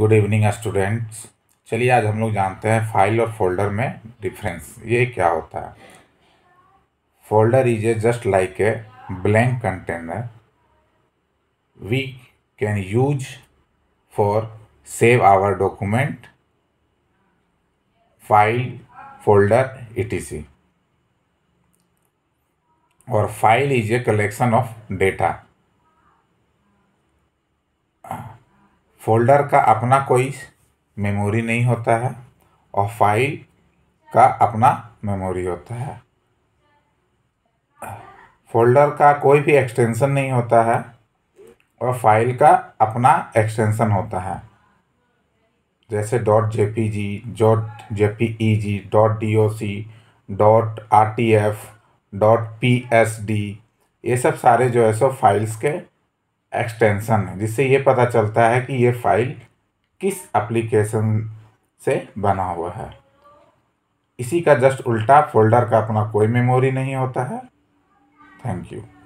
good evening students चलिए आज हम लोग जानते हैं फाइल और फोल्डर में डिफरेंस ये क्या होता है folder is a just like a blank container we can use for save our document file folder is और file is a collection of data folder का अपना कोई मेमोरी नहीं होता है और फाइल का अपना मेमोरी होता है फोल्डर का कोई भी एक्सटेंशन नहीं होता है और फाइल का अपना एक्सटेंशन होता है जैसे dot J P G dot J P E G dot D O C dot R T F dot P S D ये सब सारे जो है सो फाइल्स के एक्सटेंसन है जिससे ये पता चलता है कि ये फाइल किस एप्लीकेशन से बना हुआ है इसी का जस्ट उल्टा फोल्डर का अपना कोई मेमोरी नहीं होता है थैंक यू